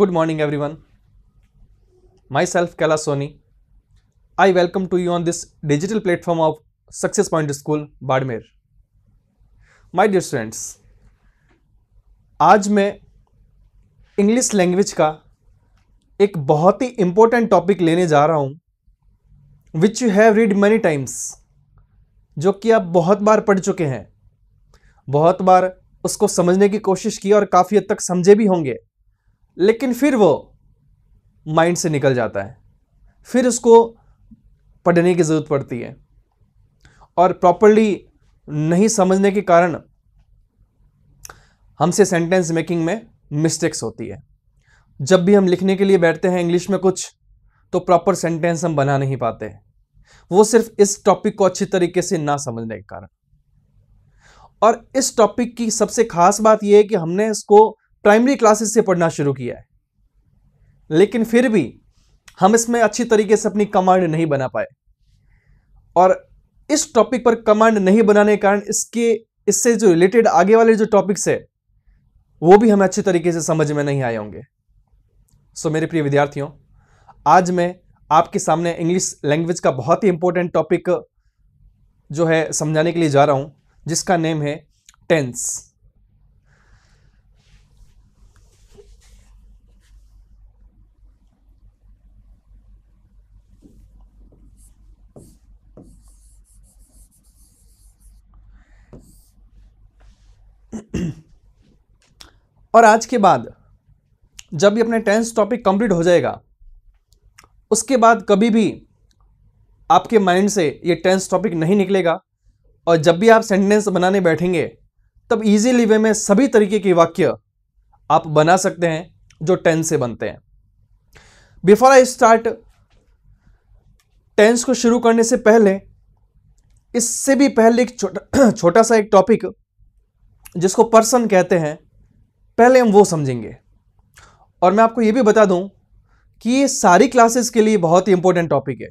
Good morning, everyone. Myself, Kala Soni. I welcome to you on this digital platform of Success Point School, Badmer. My dear students, आज मैं English language का एक बहुत ही important topic लेने जा रहा हूँ which you have read many times जो कि आप बहुत बार पढ़ चुके हैं बहुत बार उसको समझने की कोशिश की और काफ़ी हद तक समझे भी होंगे लेकिन फिर वो माइंड से निकल जाता है फिर उसको पढ़ने की ज़रूरत पड़ती है और प्रॉपरली नहीं समझने के कारण हमसे सेंटेंस मेकिंग में मिस्टेक्स होती है जब भी हम लिखने के लिए बैठते हैं इंग्लिश में कुछ तो प्रॉपर सेंटेंस हम बना नहीं पाते वो सिर्फ इस टॉपिक को अच्छी तरीके से ना समझने के कारण और इस टॉपिक की सबसे खास बात यह है कि हमने इसको प्राइमरी क्लासेस से पढ़ना शुरू किया है लेकिन फिर भी हम इसमें अच्छी तरीके से अपनी कमांड नहीं बना पाए और इस टॉपिक पर कमांड नहीं बनाने के कारण इसके इससे जो रिलेटेड आगे वाले जो टॉपिक्स है वो भी हमें अच्छे तरीके से समझ में नहीं आए होंगे सो so, मेरे प्रिय विद्यार्थियों आज मैं आपके सामने इंग्लिश लैंग्वेज का बहुत ही इंपॉर्टेंट टॉपिक जो है समझाने के लिए जा रहा हूँ जिसका नेम है टेंस और आज के बाद जब भी अपने टेंथ टॉपिक कंप्लीट हो जाएगा उसके बाद कभी भी आपके माइंड से ये टेंस टॉपिक नहीं निकलेगा और जब भी आप सेंटेंस बनाने बैठेंगे तब इजीली वे में सभी तरीके के वाक्य आप बना सकते हैं जो टेंस से बनते हैं बिफोर आई स्टार्ट टेंस को शुरू करने से पहले इससे भी पहले एक छोटा छोटा सा एक टॉपिक जिसको पर्सन कहते हैं पहले हम वो समझेंगे और मैं आपको ये भी बता दूं कि ये सारी क्लासेस के लिए बहुत ही इंपॉर्टेंट टॉपिक है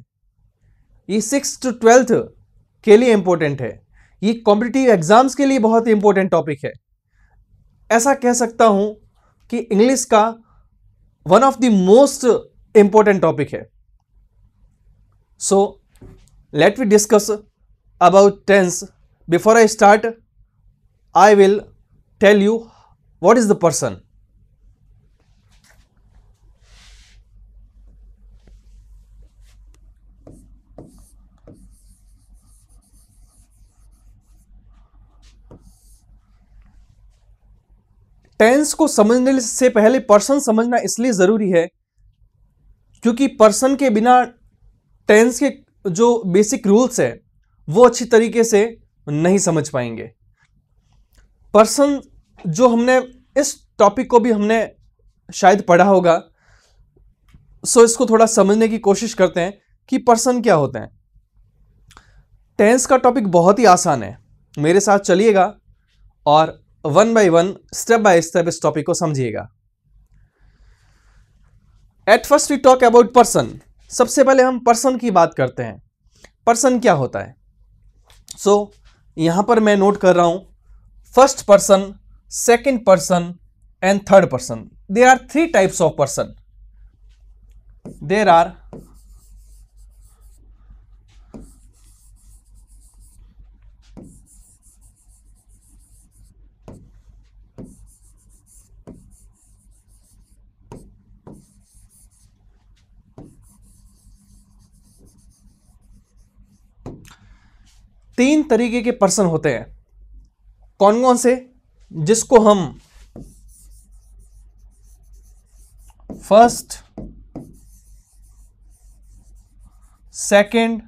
ये सिक्स टू ट्वेल्थ के लिए इंपॉर्टेंट है ये कॉम्पिटिटिव एग्ज़ाम्स के लिए बहुत ही इंपॉर्टेंट टॉपिक है ऐसा कह सकता हूँ कि इंग्लिश का one of the most important topic है so let we discuss about tense before I start I will tell you what is the person. Tense को समझने से पहले पर्सन समझना इसलिए ज़रूरी है क्योंकि पर्सन के बिना टेंस के जो बेसिक रूल्स है वो अच्छी तरीके से नहीं समझ पाएंगे पर्सन जो हमने इस टॉपिक को भी हमने शायद पढ़ा होगा सो इसको थोड़ा समझने की कोशिश करते हैं कि पर्सन क्या होते हैं टेंस का टॉपिक बहुत ही आसान है मेरे साथ चलिएगा और one by one step by step इस टॉपिक को समझिएगा at first we talk about person सबसे पहले हम पर्सन की बात करते हैं पर्सन क्या होता है सो so, यहां पर मैं नोट कर रहा हूं first person second person and third person there are three types of person there are तीन तरीके के पर्सन होते हैं कौन कौन से जिसको हम first second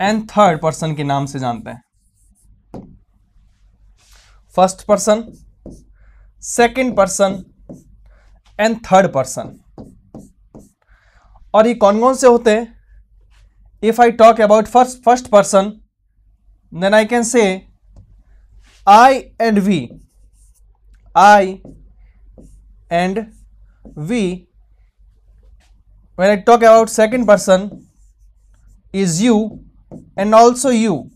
and third person के नाम से जानते हैं first person second person and third person और ये कौन कौन से होते हैं if I talk about first first person then I can say I and V, I and V, when i talk about second person is you and also you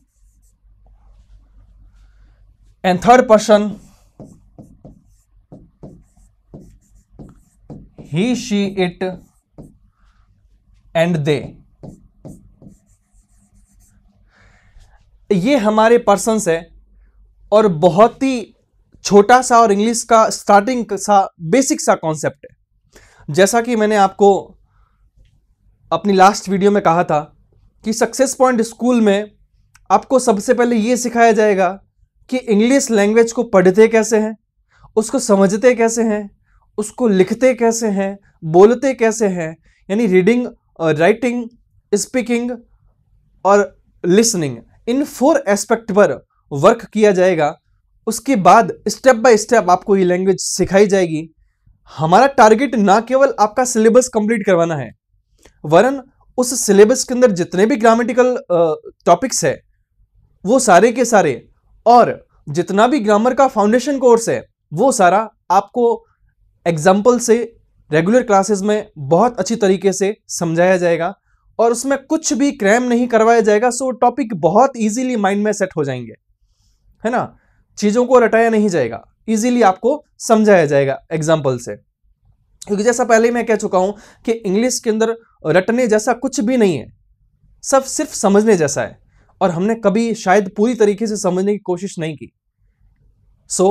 and third person he she it and they. ये हमारे persons है और बहुत ही छोटा सा और English का starting सा बेसिक सा कॉन्सेप्ट है जैसा कि मैंने आपको अपनी लास्ट वीडियो में कहा था कि सक्सेस पॉइंट स्कूल में आपको सबसे पहले ये सिखाया जाएगा कि इंग्लिश लैंग्वेज को पढ़ते कैसे हैं उसको समझते कैसे हैं उसको लिखते कैसे हैं बोलते कैसे हैं यानी रीडिंग राइटिंग स्पीकिंग और लिसनिंग इन फोर एस्पेक्ट पर वर्क किया जाएगा उसके बाद स्टेप बाय स्टेप आपको ये लैंग्वेज सिखाई जाएगी हमारा टारगेट ना केवल आपका सिलेबस कंप्लीट करवाना है वरन उस सिलेबस के अंदर जितने भी ग्रामेटिकल टॉपिक्स है वो सारे के सारे और जितना भी ग्रामर का फाउंडेशन कोर्स है वो सारा आपको एग्जाम्पल से रेगुलर क्लासेस में बहुत अच्छी तरीके से समझाया जाएगा और उसमें कुछ भी क्रैम नहीं करवाया जाएगा सो टॉपिक बहुत इजीली माइंड में सेट हो जाएंगे है ना चीज़ों को रटाया नहीं जाएगा इजीली आपको समझाया जाएगा एग्जाम्पल से क्योंकि जैसा पहले मैं कह चुका हूं कि इंग्लिश के अंदर रटने जैसा कुछ भी नहीं है सब सिर्फ समझने जैसा है और हमने कभी शायद पूरी तरीके से समझने की कोशिश नहीं की so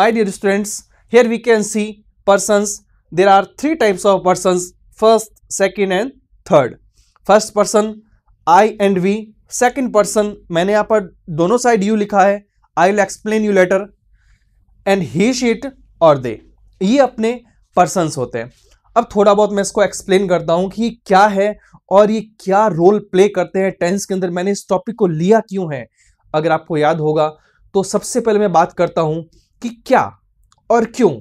my dear students here we can see persons there are three types of person first second and third first person I and we second person मैंने यहाँ पर दोनों साइड यू लिखा है I will explain you later and he she it और they ये अपने persons होते हैं अब थोड़ा बहुत मैं इसको एक्सप्लेन करता हूँ कि ये क्या है और ये क्या रोल प्ले करते हैं टेंस के अंदर मैंने इस टॉपिक को लिया क्यों है अगर आपको याद होगा तो सबसे पहले मैं बात करता हूँ कि क्या और क्यों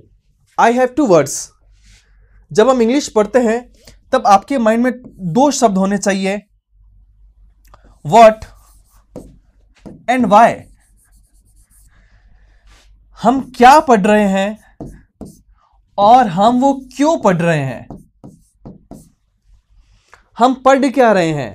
आई हैव टू वर्ड्स जब हम इंग्लिश पढ़ते हैं तब आपके माइंड में दो शब्द होने चाहिए वॉट एंड वाई हम क्या पढ़ रहे हैं और हम वो क्यों पढ़ रहे हैं हम पढ़ क्या रहे हैं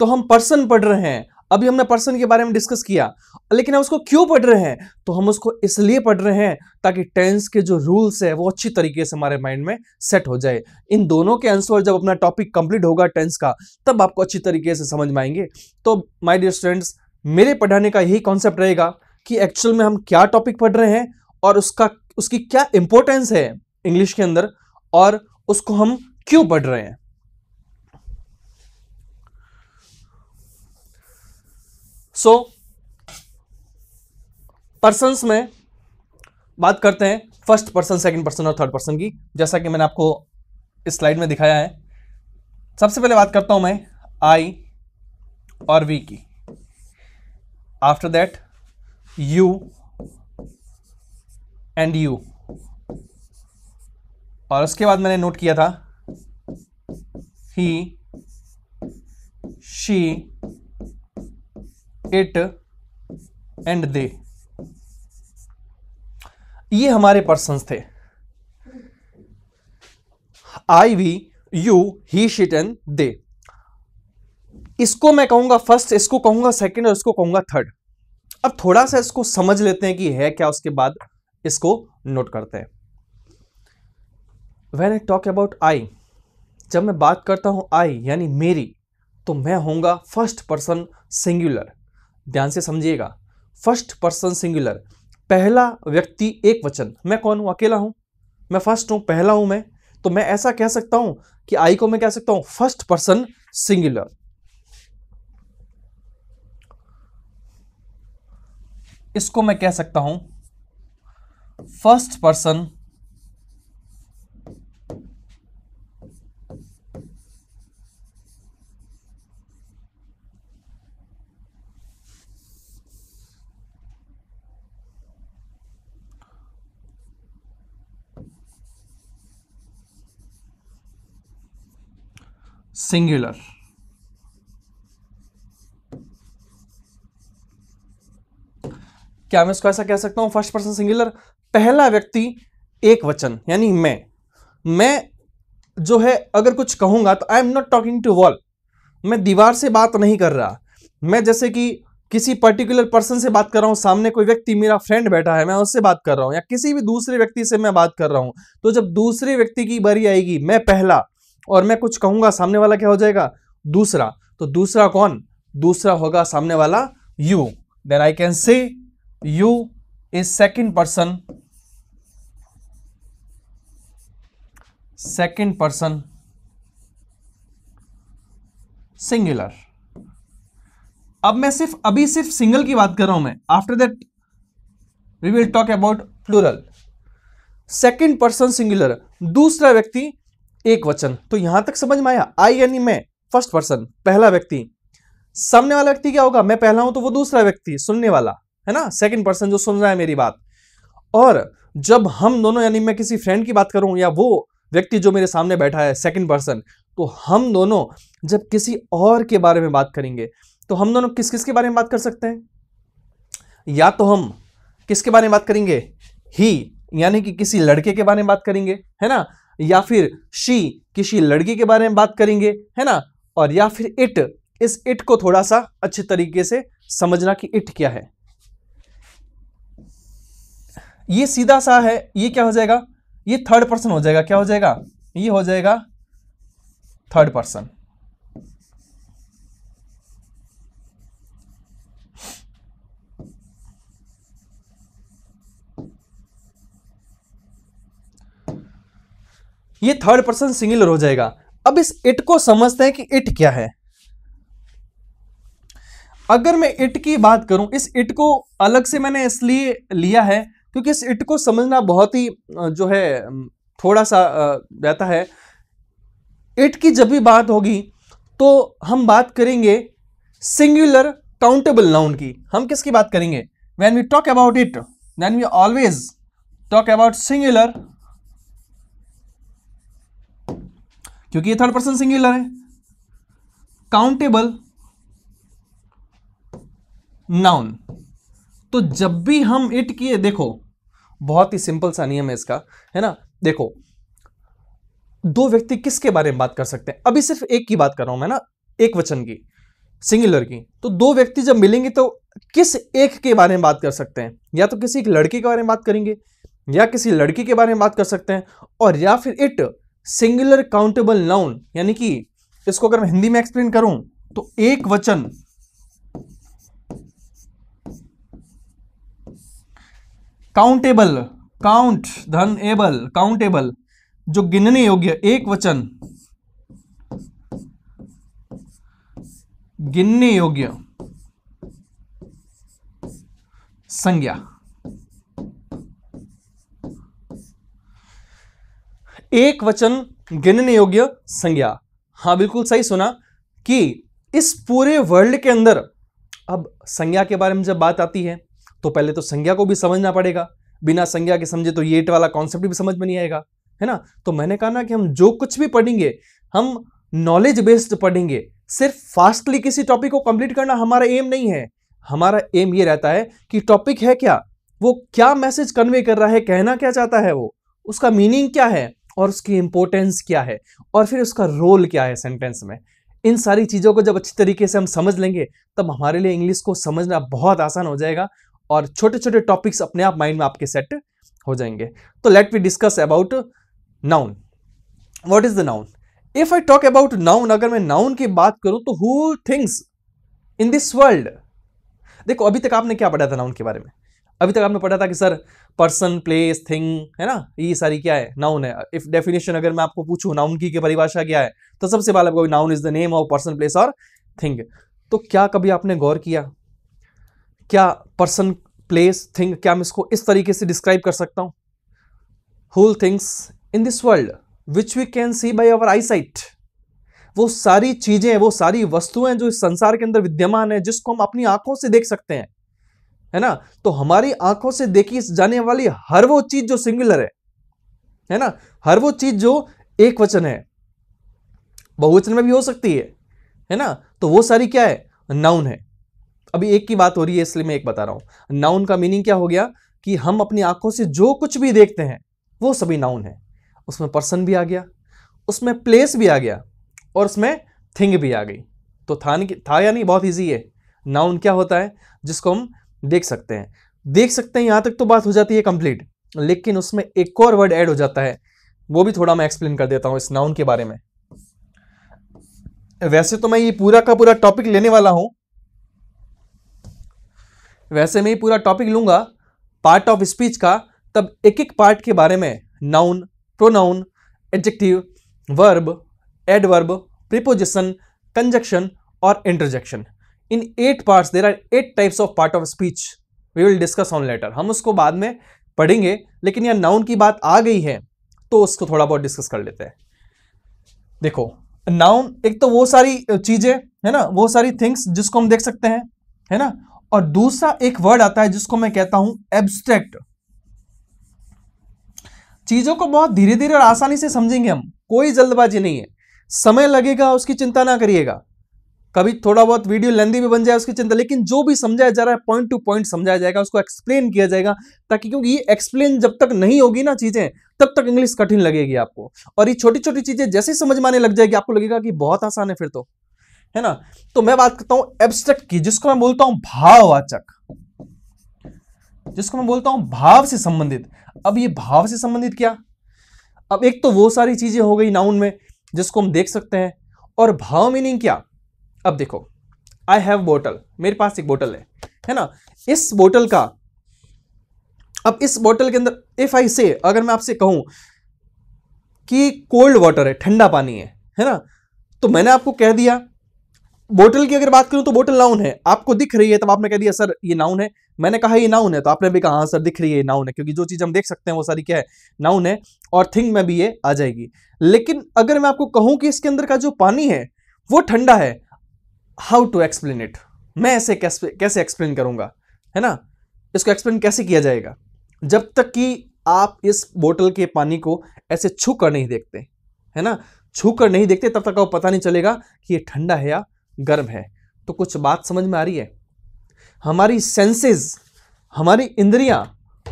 तो हम पर्सन पढ़ रहे हैं अभी हमने पर्सन के बारे में डिस्कस किया लेकिन हम उसको क्यों पढ़ रहे हैं तो हम उसको इसलिए पढ़ रहे हैं ताकि टेंस के जो रूल्स है वो अच्छी तरीके से हमारे माइंड में सेट हो जाए इन दोनों के आंसर जब अपना टॉपिक कंप्लीट होगा टेंस का तब आपको अच्छी तरीके से समझ में आएंगे तो माई डियर स्टूडेंट्स मेरे पढ़ाने का यही कॉन्सेप्ट रहेगा कि एक्चुअल में हम क्या टॉपिक पढ़ रहे हैं और उसका उसकी क्या इंपॉर्टेंस है इंग्लिश के अंदर और उसको हम क्यों पढ़ रहे हैं सो so, पर्सन्स में बात करते हैं फर्स्ट पर्सन सेकंड पर्सन और थर्ड पर्सन की जैसा कि मैंने आपको इस स्लाइड में दिखाया है सबसे पहले बात करता हूं मैं आई और वी की after that u and u और उसके बाद मैंने नोट किया था he she it and they ये हमारे पर्सन थे I we you he she it and they इसको मैं कहूंगा फर्स्ट इसको कहूंगा सेकेंड और इसको कहूंगा थर्ड अब थोड़ा सा इसको समझ लेते हैं कि है क्या उसके बाद इसको नोट करते हैं when I talk about I जब मैं बात करता हूं आई यानी मेरी तो मैं होऊंगा फर्स्ट पर्सन सिंगुलर ध्यान से समझिएगा फर्स्ट पर्सन सिंगुलर पहला व्यक्ति एक वचन मैं कौन हूं अकेला हूं मैं फर्स्ट हूं पहला हूं मैं तो मैं ऐसा कह सकता हूं कि आई को मैं कह सकता हूं फर्स्ट पर्सन सिंगुलर इसको मैं कह सकता हूं फर्स्ट पर्सन सिंगुलर क्या मैं इसको ऐसा कह सकता हूँ फर्स्ट पर्सन सिंगुलर पहला व्यक्ति एक वचन यानी मैं मैं जो है अगर कुछ कहूंगा तो I am not talking to wall मैं दीवार से बात नहीं कर रहा मैं जैसे कि किसी पर्टिकुलर पर्सन से बात कर रहा हूँ सामने कोई व्यक्ति मेरा फ्रेंड बैठा है मैं उससे बात कर रहा हूँ या किसी भी दूसरे व्यक्ति से मैं बात कर रहा हूँ तो जब दूसरे व्यक्ति की बारी आएगी मैं पहला और मैं कुछ कहूंगा सामने वाला क्या हो जाएगा दूसरा तो दूसरा कौन दूसरा होगा सामने वाला you then I can say you is second person second person singular अब मैं सिर्फ अभी सिर्फ सिंगल की बात कर रहा हूं मैं after that we will talk about plural second person singular दूसरा व्यक्ति एक वचन तो यहां तक समझ में आया आई यानी मैं फर्स्ट पर्सन पहला व्यक्ति सामने वाला व्यक्ति क्या होगा मैं पहला हूं तो वो दूसरा व्यक्ति सुनने वाला है ना सेकंड पर्सन जो सुन रहा है मेरी बात और जब हम दोनों यानी मैं किसी फ्रेंड की बात करूं या वो व्यक्ति जो मेरे सामने बैठा है सेकंड पर्सन तो हम दोनों जब किसी और के बारे में बात करेंगे तो हम दोनों किस किस के बारे में बात कर सकते हैं या तो हम किसके बारे में बात करेंगे ही यानी कि किसी लड़के के बारे में बात करेंगे है ना या फिर शी किसी लड़की के बारे में बात करेंगे है ना और या फिर इट इस इट को थोड़ा सा अच्छे तरीके से समझना कि इट क्या है ये सीधा सा है ये क्या हो जाएगा ये थर्ड पर्सन हो जाएगा क्या हो जाएगा ये हो जाएगा थर्ड पर्सन ये थर्ड पर्सन सिंगुलर हो जाएगा अब इस इट को समझते हैं कि इट क्या है अगर मैं इट की बात करूं इस इट को अलग से मैंने इसलिए लिया है क्योंकि इस इट को समझना बहुत ही जो है थोड़ा सा रहता है इट की जब भी बात होगी तो हम बात करेंगे सिंगुलर काउंटेबल नाउन की हम किसकी बात करेंगे when we talk about it then we always talk about singular क्योंकि ये थर्ड पर्सन सिंगुलर है काउंटेबल नाउन तो जब भी हम इट की देखो बहुत ही सिंपल सा नियम है इसका है ना देखो दो व्यक्ति किसके बारे में बात कर सकते हैं अभी सिर्फ एक की बात कर रहा हूं मैं ना एक वचन की सिंगुलर की तो दो व्यक्ति जब मिलेंगे तो किस एक के बारे में बात कर सकते हैं या तो किसी एक लड़की के बारे में बात करेंगे या किसी लड़की के बारे में बात कर सकते हैं और या फिर इट सिंगुलर काउंटेबल नाउन यानी कि इसको अगर मैं हिंदी में एक्सप्लेन करूं तो एक वचन काउंटेबल काउंट धन एबल काउंटेबल जो गिनने योग्य एक वचन गिनने योग्य संज्ञा एक वचन गिनने योग्य संज्ञा हाँ बिल्कुल सही सुना कि इस पूरे वर्ल्ड के अंदर अब संज्ञा के बारे में जब बात आती है तो पहले तो संज्ञा को भी समझना पड़ेगा बिना संज्ञा के समझे तो येट वाला कॉन्सेप्ट भी समझ में नहीं आएगा है ना तो मैंने कहा ना कि हम जो कुछ भी पढ़ेंगे हम नॉलेज बेस्ड पढ़ेंगे सिर्फ फास्टली किसी टॉपिक को कंप्लीट करना हमारा एम नहीं है हमारा एम ये रहता है कि टॉपिक है क्या वो क्या मैसेज कन्वे कर रहा है कहना क्या चाहता है वो उसका मीनिंग क्या है और उसकी इंपॉर्टेंस क्या है और फिर उसका रोल क्या है सेंटेंस में इन सारी चीज़ों को जब अच्छी तरीके से हम समझ लेंगे तब हमारे लिए इंग्लिश को समझना बहुत आसान हो जाएगा और छोटे छोटे टॉपिक्स अपने आप माइंड में आपके सेट हो जाएंगे तो let we discuss about noun what is the noun if I talk about noun अगर मैं नाउन की बात करूं तो whole things in this world देखो अभी तक आपने क्या पढ़ा था नाउन के बारे में अभी तक आपने पढ़ा था कि सर पर्सन प्लेस थिंग है ना ये सारी क्या है नाउन है इफ डेफिनेशन अगर मैं आपको पूछूं नाउन की परिभाषा क्या है तो सबसे पहले आपको noun is the name of person place और थिंग तो क्या कभी आपने गौर किया क्या पर्सन प्लेस थिंग क्या मैं इसको इस तरीके से डिस्क्राइब कर सकता हूं whole things in this world which we can see by eye sight वो सारी चीज़ें वो सारी वस्तुएं जो इस संसार के अंदर विद्यमान है जिसको हम अपनी आंखों से देख सकते हैं है ना तो हमारी आंखों से देखी जाने वाली हर वो चीज़ जो सिंगुलर है है ना हर वो चीज़ जो एक वचन है बहुवचन में भी हो सकती है है ना तो वो सारी क्या है नाउन है अभी एक की बात हो रही है इसलिए मैं एक बता रहा हूं नाउन का मीनिंग क्या हो गया कि हम अपनी आंखों से जो कुछ भी देखते हैं वो सभी नाउन है उसमें पर्सन भी आ गया उसमें प्लेस भी आ गया और उसमें थिंग भी आ गई तो था था या नहीं बहुत ईजी है नाउन क्या होता है जिसको हम देख सकते हैं देख सकते हैं यहाँ तक तो बात हो जाती है कंप्लीट लेकिन उसमें एक और वर्ड ऐड हो जाता है वो भी थोड़ा मैं एक्सप्लेन कर देता हूँ इस नाउन के बारे में वैसे तो मैं ये पूरा का पूरा टॉपिक लेने वाला हूँ वैसे मैं पूरा टॉपिक लूंगा पार्ट ऑफ स्पीच का तब एक एक पार्ट के बारे में noun pronoun adjective verb adverb preposition conjunction और interjection in eight parts there are eight types of part of speech we will discuss on later हम उसको बाद में पढ़ेंगे लेकिन यह नाउन की बात आ गई है तो उसको थोड़ा बहुत डिस्कस कर लेते हैं देखो नाउन एक तो वो सारी चीज़ें है ना वो सारी थिंग्स जिसको हम देख सकते हैं है ना और दूसरा एक वर्ड आता है जिसको मैं कहता हूं एब्स्ट्रैक्ट चीजों को बहुत धीरे धीरे और आसानी से समझेंगे हम कोई जल्दबाजी नहीं है समय लगेगा उसकी चिंता ना करिएगा कभी थोड़ा बहुत वीडियो लेंदी भी बन जाए उसकी चिंता लेकिन जो भी समझाया जा रहा है पॉइंट टू पॉइंट समझाया जाएगा उसको एक्सप्लेन किया जाएगा ताकि क्योंकि ये एक्सप्लेन जब तक नहीं होगी ना चीज़ें तब तक इंग्लिश कठिन लगेगी आपको और ये छोटी छोटी चीज़ें जैसे समझ में आने लग जाएगी आपको लगेगा कि बहुत आसान है फिर तो है ना तो मैं बात करता हूं एब्स्ट्रैक्ट की जिसको मैं बोलता हूं भाववाचक जिसको मैं बोलता हूं भाव से संबंधित अब ये भाव से संबंधित क्या अब एक तो वो सारी चीजें हो गई नाउन में जिसको हम देख सकते हैं और भाव मीनिंग क्या अब देखो आई हैव बोटल मेरे पास एक बोटल है है ना इस बोटल का अब इस बोटल के अंदर इफ आई से अगर मैं आपसे कहूं कि कोल्ड वाटर है ठंडा पानी है है ना तो मैंने आपको कह दिया बोटल की अगर बात करूं तो बोटल नाउन है आपको दिख रही है तब आपने कह दिया सर ये नाउन है मैंने कहा ये नाउन है तो आपने भी कहा हाँ सर दिख रही है ये नाउन है क्योंकि जो चीज़ हम देख सकते हैं वो सारी क्या है नाउन है और थिंग में भी ये आ जाएगी लेकिन अगर मैं आपको कहूं कि इसके अंदर का जो पानी है वो ठंडा है हाउ टू एक्सप्लेन इट मैं ऐसे कैसे कैसे एक्सप्लेन करूंगा है ना इसको एक्सप्लेन कैसे किया जाएगा जब तक कि आप इस बोतल के पानी को ऐसे छू कर नहीं देखते है ना छू कर नहीं देखते तब तक आपको पता नहीं चलेगा कि ये ठंडा है या गर्व है तो कुछ बात समझ में आ रही है हमारी सेंसेस हमारी इंद्रियां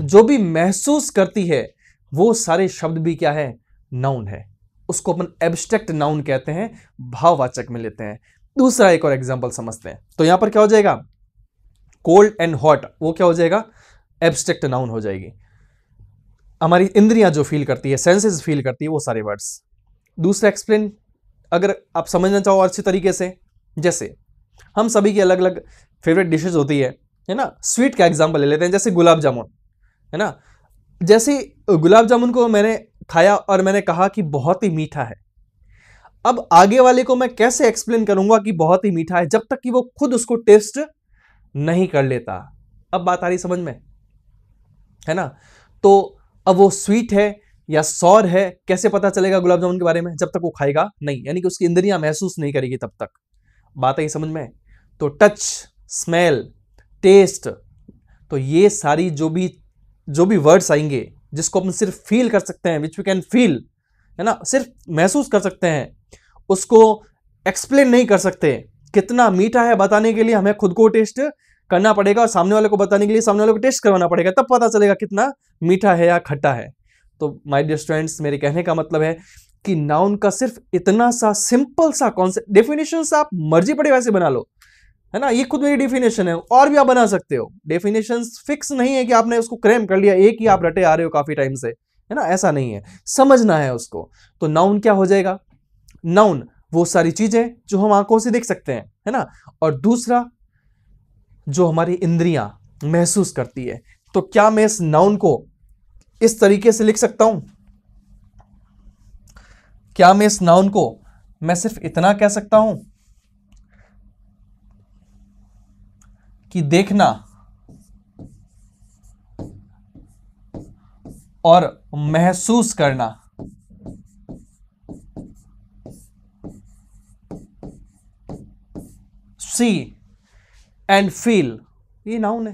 जो भी महसूस करती है वो सारे शब्द भी क्या है नाउन है उसको अपन एब्स्ट्रैक्ट नाउन कहते हैं भाववाचक में लेते हैं दूसरा एक और एग्जाम्पल समझते हैं तो यहां पर क्या हो जाएगा कोल्ड एंड हॉट वो क्या हो जाएगा एब्स्ट्रैक्ट नाउन हो जाएगी हमारी इंद्रियां जो फील करती है सेंसेस फील करती है वो सारे वर्ड्स दूसरा एक्सप्लेन अगर आप समझना चाहो अच्छे तरीके से जैसे हम सभी की अलग अलग फेवरेट डिशेज होती है है ना स्वीट का एग्जाम्पल ले लेते हैं जैसे गुलाब जामुन है ना जैसे गुलाब जामुन को मैंने खाया और मैंने कहा कि बहुत ही मीठा है अब आगे वाले को मैं कैसे एक्सप्लेन करूंगा कि बहुत ही मीठा है जब तक कि वो खुद उसको टेस्ट नहीं कर लेता अब बात आ रही समझ में है ना तो अब वो स्वीट है या सौर है कैसे पता चलेगा गुलाब जामुन के बारे में जब तक वो खाएगा नहीं यानी कि उसकी इंद्रियां महसूस नहीं करेगी तब तक बात आई समझ में तो टच स्मेल टेस्ट तो ये सारी जो भी जो भी वर्ड्स आएंगे जिसको अपन सिर्फ फील कर सकते हैं विच वी कैन फील है ना सिर्फ महसूस कर सकते हैं उसको एक्सप्लेन नहीं कर सकते कितना मीठा है बताने के लिए हमें खुद को टेस्ट करना पड़ेगा और सामने वाले को बताने के लिए सामने वाले को टेस्ट करवाना पड़ेगा तब पता चलेगा कितना मीठा है या खट्टा है तो माय डियर स्टूडेंट्स मेरे कहने का मतलब है कि नाउन का सिर्फ इतना सा सिंपल सा कॉन्सेप्ट डेफिनेशन आप मर्जी पड़े वैसे बना लो है ना ये खुद मेरी डेफिनेशन है और भी आप बना सकते हो डेफिनेशन फिक्स नहीं है कि आपने उसको क्रेम कर लिया एक ही आप रटे आ रहे हो काफी टाइम से है ना ऐसा नहीं है समझना है उसको तो नाउन क्या हो जाएगा नाउन वो सारी चीजें जो हम आंखों से देख सकते हैं है ना और दूसरा जो हमारी इंद्रियां महसूस करती है तो क्या मैं इस नाउन को इस तरीके से लिख सकता हूं क्या मैं इस नाउन को मैं सिर्फ इतना कह सकता हूं कि देखना और महसूस करना सी एंड फील ये नाउन है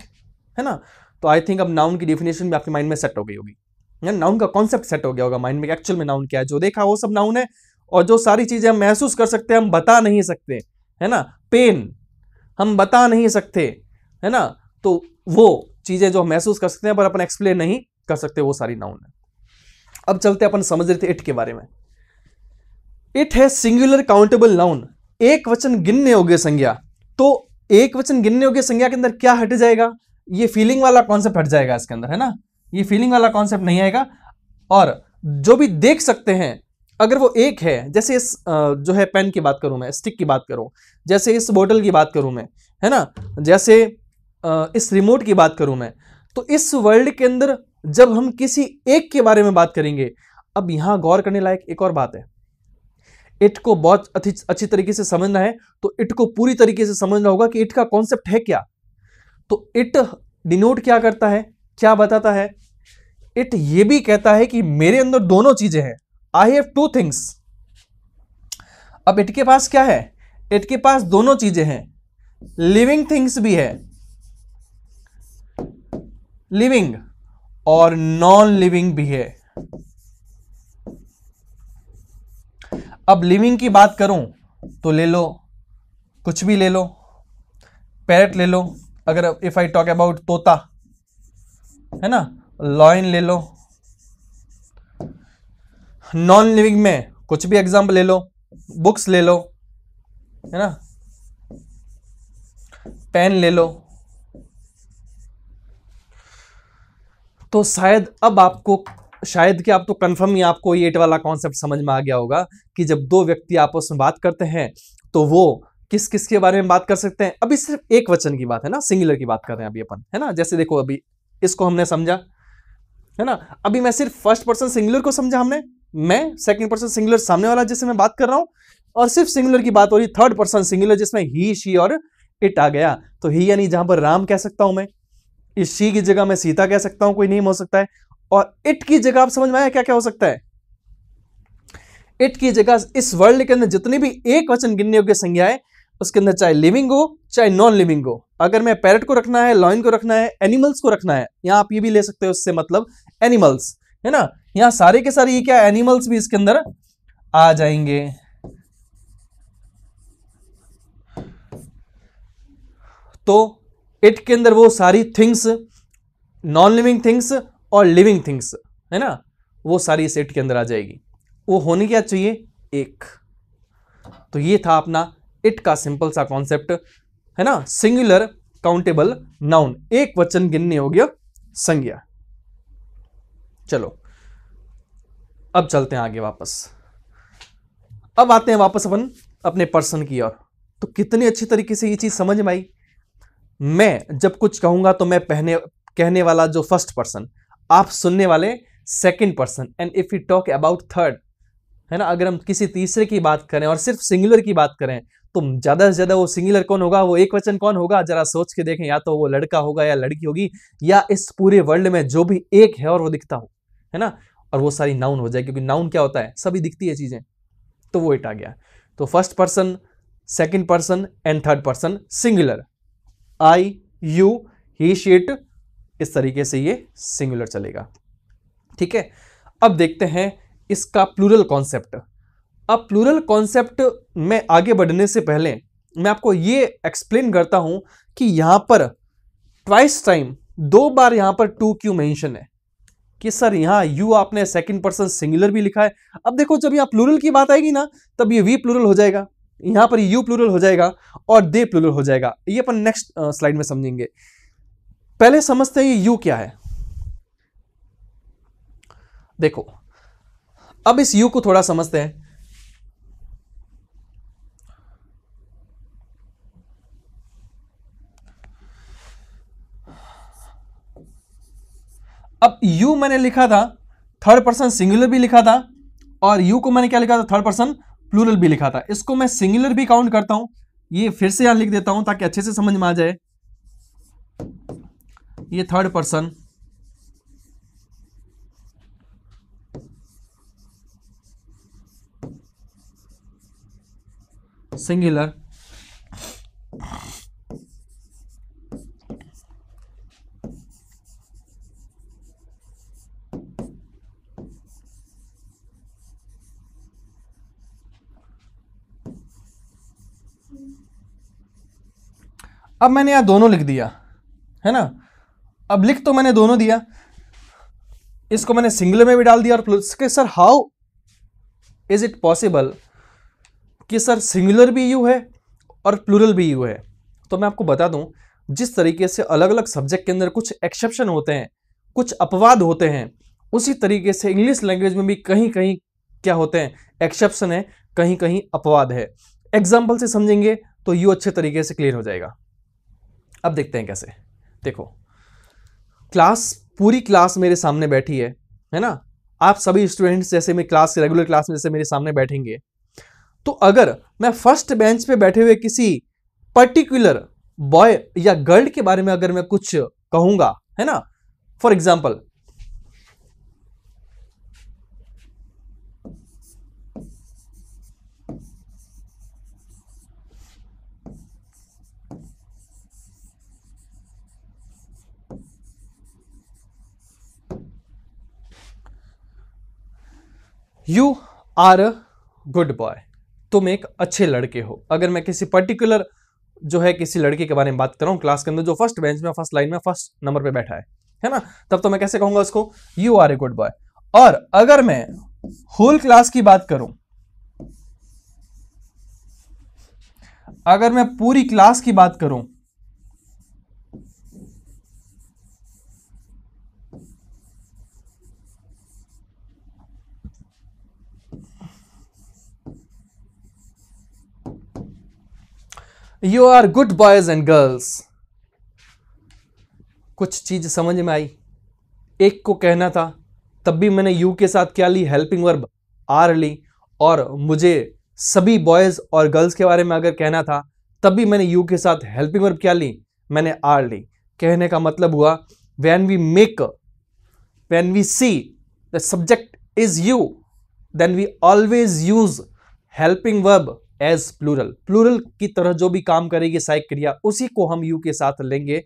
है ना तो आई थिंक अब नाउन की डेफिनेशन भी आपके माइंड में सेट हो गई होगी या नाउन का कॉन्सेप्ट सेट हो गया होगा माइंड में एक्चुअल में नाउन क्या है जो देखा वो सब नाउन है और जो सारी चीज़ें हम महसूस कर सकते हैं हम बता नहीं सकते है ना पेन हम बता नहीं सकते है ना तो वो चीज़ें जो हम महसूस कर सकते हैं पर अपन एक्सप्लेन नहीं कर सकते वो सारी नाउन है अब चलते अपन समझ रहे थे इट के बारे में इट है सिंगुलर काउंटेबल नाउन एक वचन गिनने योग्य संज्ञा तो एक वचन गिनने योग्य संज्ञा के अंदर क्या हट जाएगा ये फीलिंग वाला कॉन्सेप्ट हट जाएगा इसके अंदर है ना ये फीलिंग वाला कॉन्सेप्ट नहीं आएगा और जो भी देख सकते हैं अगर वो एक है जैसे इस जो है पेन की बात करूं मैं स्टिक की बात करूं जैसे इस बोतल की बात करूं मैं है ना जैसे इस रिमोट की बात करूं मैं तो इस वर्ल्ड के अंदर जब हम किसी एक के बारे में बात करेंगे अब यहां गौर करने लायक एक और बात है इट को बहुत अच्छी तरीके से समझना है तो इट को पूरी तरीके से समझना होगा कि इट का कॉन्सेप्ट है क्या तो इट डिनोट क्या करता है क्या बताता है इट ये भी कहता है कि मेरे अंदर दोनों चीजें हैं आई हैव टू थिंग्स अब इट के पास क्या है इट के पास दोनों चीजें हैं लिविंग थिंग्स भी है लिविंग और नॉन लिविंग भी है अब लिविंग की बात करूं तो ले लो कुछ भी ले लो पैरट ले लो अगर इफ आई टॉक अबाउट तोता है ना लॉइन ले लो नॉन लिविंग में कुछ भी एग्जाम्पल ले लो बुक्स ले लो है ना पेन ले लो तो शायद अब आपको शायद कि आप तो कंफर्म ही आपको ये एट वाला कॉन्सेप्ट समझ में आ गया होगा कि जब दो व्यक्ति आपस में बात करते हैं तो वो किस किस के बारे में बात कर सकते हैं अभी सिर्फ एक वचन की बात है ना सिंगुलर की बात कर रहे हैं अभी अपन है ना जैसे देखो अभी इसको हमने समझा है ना अभी मैं सिर्फ फर्स्ट पर्सन सिंगुलर को समझा हमने मैं सेकंड पर्सन सिंगुलर सामने वाला जिससे मैं बात कर रहा हूं और सिर्फ सिंगुलर की बात हो रही थर्ड पर्सन सिंगुलर जिसमें ही शी और इट आ गया तो ही यानी जहां पर राम कह सकता हूं मैं इस शी की जगह मैं सीता कह सकता हूं कोई नेम हो सकता है और इट की जगह आप समझ में आया क्या क्या हो सकता है इट की जगह इस वर्ल्ड के अंदर जितनी भी एक वचन गिनने योग्य संज्ञा है उसके अंदर चाहे लिविंग हो चाहे नॉन लिविंग हो अगर मैं पैरट को रखना है लॉइन को रखना है एनिमल्स को रखना है यहाँ आप ये भी ले सकते हो उससे मतलब एनिमल्स है ना यहाँ सारे के सारे ये क्या एनिमल्स भी इसके अंदर आ जाएंगे तो इट के अंदर वो सारी थिंग्स नॉन लिविंग थिंग्स और लिविंग थिंग्स है ना वो सारी इस इट के अंदर आ जाएगी वो होनी क्या चाहिए एक तो ये था अपना इट का सिंपल सा कॉन्सेप्ट है ना सिंगुलर काउंटेबल नाउन एक वचन गिनने योग्य संज्ञा चलो अब चलते हैं आगे वापस अब आते हैं वापस अपन अपने पर्सन की ओर तो कितने अच्छी तरीके से ये चीज़ समझ में आई मैं जब कुछ कहूंगा तो मैं पहने कहने वाला जो फर्स्ट पर्सन आप सुनने वाले second person and if you talk about third है ना अगर हम किसी तीसरे की बात करें और सिर्फ सिंगुलर की बात करें तो ज्यादा से ज्यादा वो सिंगुलर कौन होगा वो एक वचन कौन होगा जरा सोच के देखें या तो वो लड़का होगा या लड़की होगी या इस पूरे वर्ल्ड में जो भी एक है और वो दिखता हो है ना और वो सारी नाउन हो जाए क्योंकि नाउन क्या होता है सभी दिखती है चीजें तो वो इट आ गया तो first person second person and third person singular I you he she it इस तरीके से ये सिंगुलर चलेगा ठीक है अब देखते हैं इसका प्लूरल कॉन्सेप्ट अब प्लूरल कॉन्सेप्ट में आगे बढ़ने से पहले मैं आपको ये एक्सप्लेन करता हूं कि यहाँ पर ट्वाइस टाइम दो बार यहाँ पर टू क्यू मेंशन है कि सर यहाँ यू आपने सेकंड पर्सन सिंगुलर भी लिखा है अब देखो जब यहाँ प्लूरल की बात आएगी ना तब ये वी प्लूरल हो जाएगा यहाँ पर यू प्लूरल हो जाएगा और दे प्लूरल हो जाएगा ये अपन नेक्स्ट स्लाइड में समझेंगे पहले समझते हैं ये यू क्या है देखो अब इस यू को थोड़ा समझते हैं अब यू मैंने लिखा था थर्ड पर्सन सिंगुलर भी लिखा था और यू को मैंने क्या लिखा था थर्ड पर्सन प्लूरल भी लिखा था इसको मैं सिंगुलर भी काउंट करता हूं ये फिर से यहां लिख देता हूं ताकि अच्छे से समझ में आ जाए ये थर्ड पर्सन सिंगुलर अब मैंने यहाँ दोनों लिख दिया है ना अब लिख तो मैंने दोनों दिया इसको मैंने सिंगल में भी डाल दिया और के sir how is it possible कि सर सिंगुलर भी यू है और प्लूरल भी यू है तो मैं आपको बता दूं जिस तरीके से अलग अलग सब्जेक्ट के अंदर कुछ एक्सेप्शन होते हैं कुछ अपवाद होते हैं उसी तरीके से इंग्लिश लैंग्वेज में भी कहीं कहीं क्या होते हैं एक्सेप्शन है कहीं कहीं अपवाद है एग्जाम्पल से समझेंगे तो यू अच्छे तरीके से क्लियर हो जाएगा अब देखते हैं कैसे देखो क्लास पूरी क्लास मेरे सामने बैठी है है ना आप सभी स्टूडेंट्स जैसे मेरी क्लास रेगुलर क्लास में जैसे मेरे सामने बैठेंगे तो अगर मैं फर्स्ट बेंच पे बैठे हुए किसी पर्टिकुलर बॉय या गर्ल के बारे में अगर मैं कुछ कहूंगा है ना for example you are a good boy तुम एक अच्छे लड़के हो अगर मैं किसी पर्टिकुलर जो है किसी लड़के के बारे में बात कर रहा हूँ क्लास के अंदर जो फर्स्ट बेंच में फर्स्ट लाइन में फर्स्ट नंबर पे बैठा है है ना तब तो मैं कैसे कहूंगा उसको you are a good boy और अगर मैं होल क्लास की बात करूं अगर मैं पूरी क्लास की बात करूं you are good boys and girls कुछ चीज़ समझ में आई एक को कहना था तब भी मैंने यू के साथ क्या ली हेल्पिंग वर्ब आर ली और मुझे सभी बॉयज़ और गर्ल्स के बारे में अगर कहना था तब भी मैंने यू के साथ हेल्पिंग वर्ब क्या ली मैंने आर ली कहने का मतलब हुआ when we make when we see the subject is you then we always use helping verb as plural plural की तरह जो भी काम करेगी साइक क्रिया उसी को हम यू के साथ लेंगे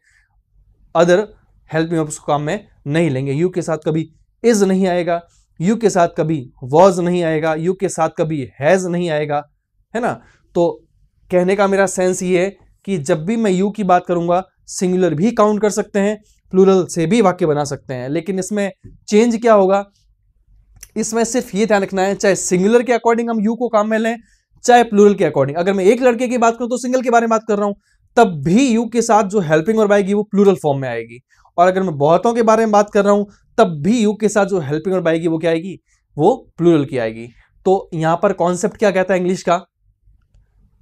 अदर हेल्प में उसको काम में नहीं लेंगे यू के साथ कभी इज नहीं आएगा यू के साथ कभी वॉज नहीं आएगा यू के साथ कभी हैज़ नहीं आएगा है ना तो कहने का मेरा सेंस ये है कि जब भी मैं यू की बात करूंगा सिंगुलर भी काउंट कर सकते हैं प्लूरल से भी वाक्य बना सकते हैं लेकिन इसमें चेंज क्या होगा इसमें सिर्फ ये ध्यान रखना है चाहे सिंगुलर के अकॉर्डिंग हम यू को काम में लें चाहे प्लूरल के अकॉर्डिंग अगर मैं एक लड़के की बात करूं तो सिंगल के बारे में बात कर रहा हूं तब भी यू के साथ जो हेल्पिंग और बाएगी वो प्लूरल फॉर्म में आएगी और अगर मैं बहुतों के बारे में बात कर रहा हूं तब भी यू के साथ जो हेल्पिंग और बाएगी वो क्या आएगी वो प्लूरल की आएगी तो यहां पर कॉन्सेप्ट क्या कहता है इंग्लिश का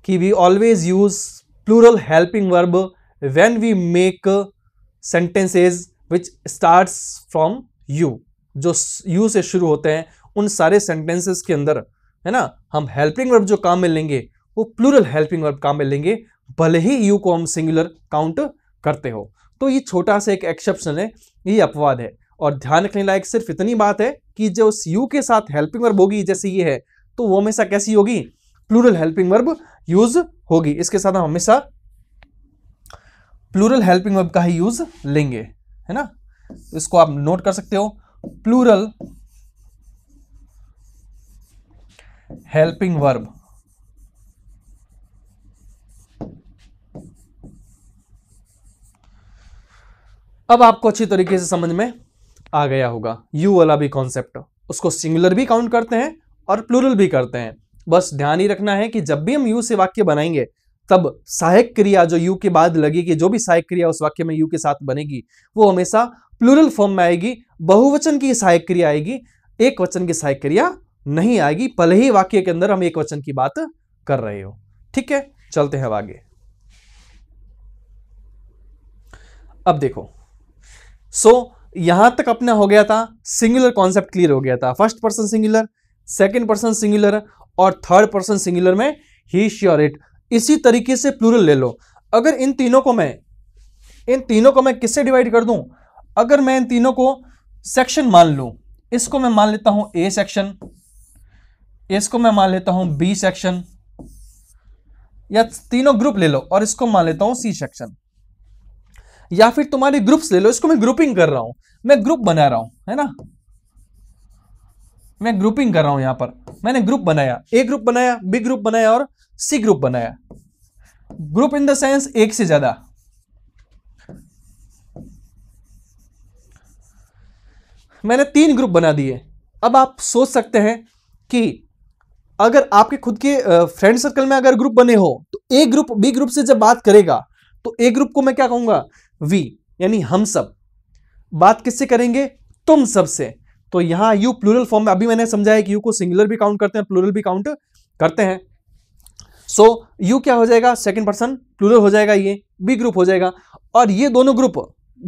कि we always use plural helping verb when we make sentences which starts from you जो यू से शुरू होते हैं उन सारे सेंटेंसेस के अंदर है ना हम हेल्पिंग वर्ब जो काम में लेंगे वो प्लूरल हेल्पिंग वर्ब काम में लेंगे भले ही यू को हम सिंगुलर काउंट करते हो तो ये छोटा सा एक एक्सेप्शन है ये अपवाद है और ध्यान रखने लायक सिर्फ इतनी बात है कि जो उस यू के साथ हेल्पिंग वर्ब होगी जैसे ये है तो वो हमेशा कैसी होगी प्लूरल हेल्पिंग वर्ब यूज होगी इसके साथ हम हमेशा प्लूरल हेल्पिंग वर्ब का ही यूज लेंगे है ना इसको आप नोट कर सकते हो प्लूरल हेल्पिंग वर्ब अब आपको अच्छी तरीके से समझ में आ गया होगा यू वाला भी कॉन्सेप्ट उसको सिंगुलर भी काउंट करते हैं और प्लूरल भी करते हैं बस ध्यान ही रखना है कि जब भी हम यू से वाक्य बनाएंगे तब सहायक क्रिया जो यू के बाद लगेगी जो भी सहायक क्रिया उस वाक्य में यू के साथ बनेगी वो हमेशा प्लूरल फॉर्म में आएगी बहुवचन की सहायक क्रिया आएगी एक वचन की सहायक क्रिया नहीं आएगी पहले ही वाक्य के अंदर हम एक वचन की बात कर रहे हो ठीक है चलते हैं आगे अब देखो सो so, यहां तक अपना हो गया था सिंगुलर कॉन्सेप्ट क्लियर हो गया था first person singular second person singular और थर्ड पर्सन सिंगुलर में ही श्योर इट इसी तरीके से प्लूरल ले लो अगर इन तीनों को मैं इन तीनों को मैं किससे डिवाइड कर दूं अगर मैं इन तीनों को सेक्शन मान लूं इसको मैं मान लेता हूं ए सेक्शन इसको मैं मान लेता हूं बी सेक्शन या तीनों ग्रुप ले लो और इसको मान लेता हूं सी सेक्शन या फिर तुम्हारी ग्रुप्स ले लो इसको मैं ग्रुपिंग कर रहा हूं मैं ग्रुप बना रहा हूं है ना मैं ग्रुपिंग कर रहा हूं यहां पर मैंने ग्रुप बनाया ए ग्रुप बनाया बी ग्रुप बनाया और सी ग्रुप बनाया ग्रुप इन द सेंस एक से ज्यादा मैंने तीन ग्रुप बना दिए अब आप सोच सकते हैं कि अगर आपके खुद के फ्रेंड सर्कल में अगर ग्रुप बने हो तो ए ग्रुप बी ग्रुप से जब बात करेगा तो ए ग्रुप को मैं क्या कहूंगा वी यानी हम सब बात किससे करेंगे तुम सब से तो यहां यू प्लूरल फॉर्म में अभी मैंने समझाया कि यू को सिंगुलर भी काउंट करते हैं प्लूरल भी काउंट करते हैं सो so, यू क्या हो जाएगा सेकेंड पर्सन प्लूरल हो जाएगा ये बी ग्रुप हो जाएगा और ये दोनों ग्रुप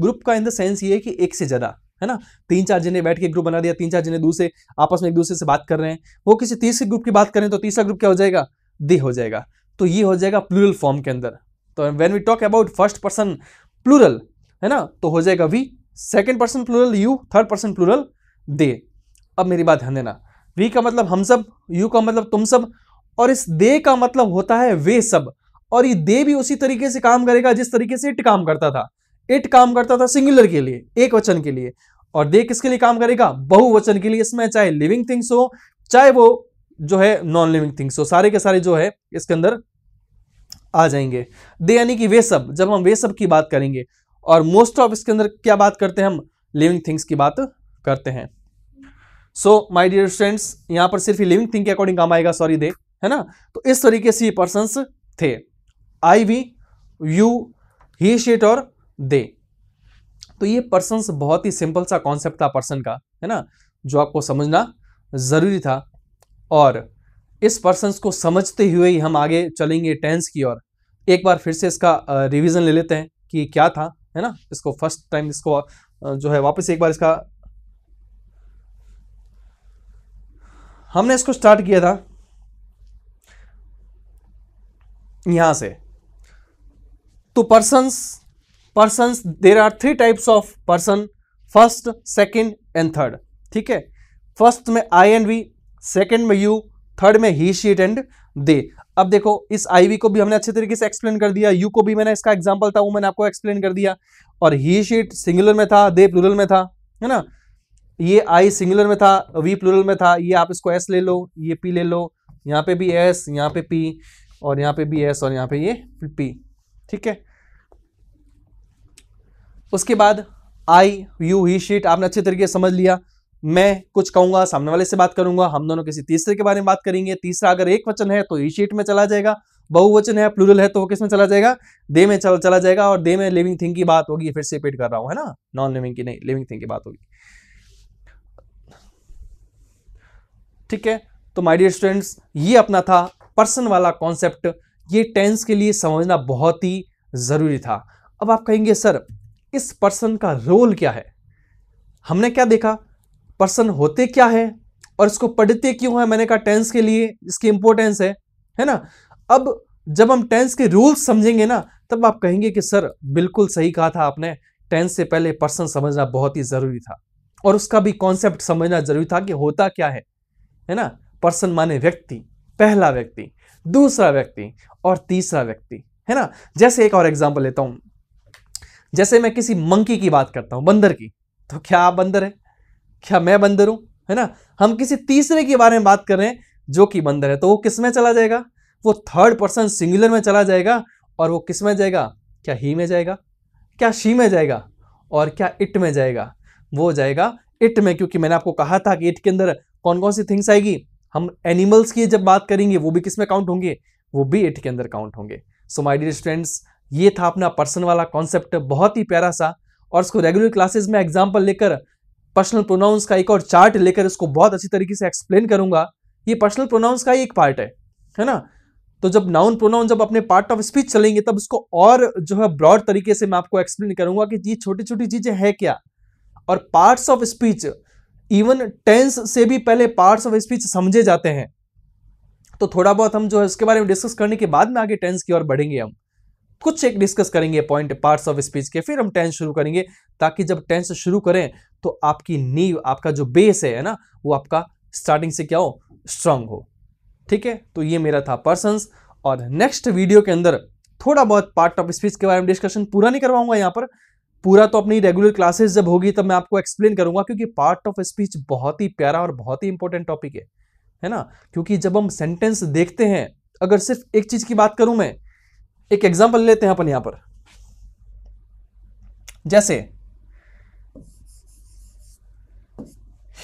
ग्रुप का इन द सेंस ये है कि एक से ज़्यादा है ना तीन चार जने बैठ के ग्रुप बना दिया तीन चार जने दूसरे आपस में एक दूसरे से बात कर रहे हैं वो किसी तीसरे ग्रुप की बात करें तो तीसरा ग्रुप क्या हो जाएगा दे हो जाएगा तो ये हो जाएगा प्लूरल फॉर्म के अंदर तो when we talk about first person plural है ना तो हो जाएगा we second person plural you third person plural they अब मेरी बात ध्यान देना वी का मतलब हम सब यू का मतलब तुम सब और इस दे का मतलब होता है वे सब और ये दे भी उसी तरीके से काम करेगा जिस तरीके से इट काम करता था इट काम करता था सिंगुलर के लिए एक वचन के लिए और दे किसके लिए काम करेगा बहुवचन के लिए इसमें चाहे लिविंग थिंग्स हो चाहे वो जो है नॉन लिविंग थिंग्स हो सारे के सारे जो है इसके अंदर आ जाएंगे दे यानी कि वे सब जब हम वे सब की बात करेंगे और मोस्ट ऑफ इसके अंदर क्या बात करते हैं हम लिविंग थिंग्स की बात करते हैं सो माई डियर फ्रेंड्स यहां पर सिर्फ लिविंग थिंग के अकॉर्डिंग काम आएगा सॉरी दे है ना तो इस तरीके से ये पर्सन थे आई वी यू ही शेट और दे तो ये पर्सन बहुत ही सिंपल सा कॉन्सेप्ट था पर्सन का है ना जो आपको समझना ज़रूरी था और इस पर्सन को समझते हुए ही हम आगे चलेंगे टेंस की ओर एक बार फिर से इसका रिविज़न ले लेते हैं कि क्या था है ना इसको फर्स्ट टाइम इसको जो है वापस एक बार इसका हमने इसको स्टार्ट किया था यहां से तो persons person there are three types of person first second and third ठीक है फर्स्ट में आई एंड वी सेकेंड में यू थर्ड में ही शीट एंड दे अब देखो इस आई वी को भी हमने अच्छे तरीके से एक्सप्लेन कर दिया यू को भी मैंने इसका एग्जाम्पल था वो मैंने आपको एक्सप्लेन कर दिया और ही शीट सिंगुलर में था दे प्लूरल में था है ना ये आई सिंगुलर में था वी प्लूरल में था ये आप इसको एस ले लो ये पी ले लो यहाँ पे भी एस यहाँ पे पी और यहाँ पे भी एस और यहाँ पे ये पी ठीक है उसके बाद आई यू ही शीट आपने अच्छे तरीके से समझ लिया मैं कुछ कहूंगा सामने वाले से बात करूंगा हम दोनों किसी तीसरे के बारे में बात करेंगे तीसरा अगर एक वचन है तो ही शीट में चला जाएगा बहुवचन है प्लूरल है तो वो किस में चला जाएगा दे में चल, चला जाएगा और दे में लिविंग थिंग की बात होगी फिर से रिपीट कर रहा हूं है ना नॉन लिविंग की नहीं लिविंग थिंग की बात होगी ठीक है तो माय डियर स्टूडेंट्स ये अपना था पर्सन वाला कॉन्सेप्ट ये टेंस के लिए समझना बहुत ही ज़रूरी था अब आप कहेंगे सर इस पर्सन का रोल क्या है हमने क्या देखा पर्सन होते क्या है और इसको पढ़ते क्यों है मैंने कहा टेंस के लिए इसकी इंपॉर्टेंस है है ना अब जब हम टेंस के रूल्स समझेंगे ना तब आप कहेंगे कि सर बिल्कुल सही कहा था आपने टेंस से पहले पर्सन समझना बहुत ही ज़रूरी था और उसका भी कॉन्सेप्ट समझना ज़रूरी था कि होता क्या है है ना पर्सन माने व्यक्ति पहला व्यक्ति दूसरा व्यक्ति और तीसरा व्यक्ति है ना जैसे एक और एग्जाम्पल लेता हूं जैसे मैं किसी मंकी की बात करता हूं बंदर की तो क्या आप बंदर है क्या मैं बंदर हूं है ना हम किसी तीसरे के बारे में बात कर रहे हैं जो कि बंदर है तो वो किस में चला जाएगा वो थर्ड पर्सन सिंगुलर में चला जाएगा और वो किस में जाएगा क्या ही में जाएगा क्या शी में जाएगा और क्या इट में जाएगा वो जाएगा इट में क्योंकि मैंने आपको कहा था कि इट के अंदर कौन कौन सी थिंग्स आएगी हम एनिमल्स की जब बात करेंगे वो भी किस में काउंट होंगे वो भी इट के अंदर काउंट होंगे सो माई डियर स्टूडेंट्स ये था अपना पर्सन वाला कॉन्सेप्ट बहुत ही प्यारा सा और इसको रेगुलर क्लासेज में एग्जाम्पल लेकर पर्सनल प्रोनाउंस का एक और चार्ट लेकर इसको बहुत अच्छी तरीके से एक्सप्लेन करूंगा ये पर्सनल प्रोनाउंस का ही एक पार्ट है है ना तो जब नाउन प्रोनाउन जब अपने पार्ट ऑफ स्पीच चलेंगे तब इसको और जो है ब्रॉड तरीके से मैं आपको एक्सप्लेन करूंगा कि ये छोटी छोटी चीज़ें है क्या और parts of speech even tense से भी पहले पार्ट्स ऑफ स्पीच समझे जाते हैं तो थोड़ा बहुत हम जो है उसके बारे में डिस्कस करने के बाद में आगे टेंस की ओर बढ़ेंगे हम कुछ एक डिस्कस करेंगे पॉइंट पार्ट्स ऑफ स्पीच के फिर हम टेंस शुरू करेंगे ताकि जब टेंस शुरू करें तो आपकी नींव आपका जो बेस है ना वो आपका स्टार्टिंग से क्या हो स्ट्रांग हो ठीक है तो ये मेरा था पर्सनस और नेक्स्ट वीडियो के अंदर थोड़ा बहुत पार्ट ऑफ स्पीच के बारे में डिस्कशन पूरा नहीं करवाऊंगा यहाँ पर पूरा तो अपनी रेगुलर क्लासेस जब होगी तब मैं आपको एक्सप्लेन करूंगा क्योंकि पार्ट ऑफ स्पीच बहुत ही प्यारा और बहुत ही इंपॉर्टेंट टॉपिक है है ना क्योंकि जब हम सेंटेंस देखते हैं अगर सिर्फ एक चीज़ की बात करूं मैं एक एग्जाम्पल लेते हैं अपन यहां पर जैसे